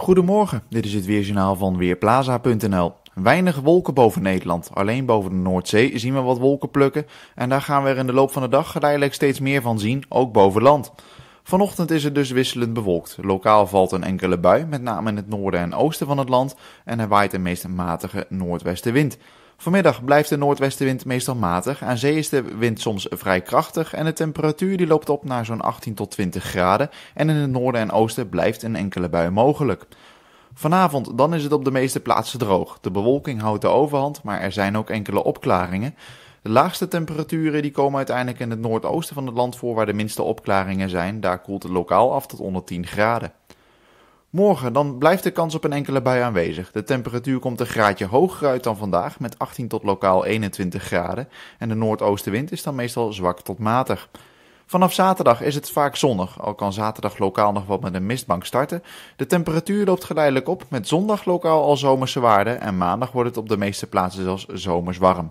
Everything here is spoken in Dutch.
Goedemorgen, dit is het weerjournaal van Weerplaza.nl. Weinig wolken boven Nederland. Alleen boven de Noordzee zien we wat wolken plukken. En daar gaan we er in de loop van de dag geleidelijk steeds meer van zien, ook boven land. Vanochtend is het dus wisselend bewolkt. Lokaal valt een enkele bui, met name in het noorden en oosten van het land, en er waait een meest matige noordwestenwind. Vanmiddag blijft de noordwestenwind meestal matig. Aan zee is de wind soms vrij krachtig en de temperatuur die loopt op naar zo'n 18 tot 20 graden. En in het noorden en oosten blijft een enkele bui mogelijk. Vanavond dan is het op de meeste plaatsen droog. De bewolking houdt de overhand, maar er zijn ook enkele opklaringen. De laagste temperaturen die komen uiteindelijk in het noordoosten van het land voor waar de minste opklaringen zijn. Daar koelt het lokaal af tot onder 10 graden. Morgen dan blijft de kans op een enkele bui aanwezig. De temperatuur komt een graadje hoger uit dan vandaag met 18 tot lokaal 21 graden en de noordoostenwind is dan meestal zwak tot matig. Vanaf zaterdag is het vaak zonnig, al kan zaterdag lokaal nog wat met een mistbank starten. De temperatuur loopt geleidelijk op, met zondag lokaal al zomerse waarden en maandag wordt het op de meeste plaatsen zelfs zomers warm.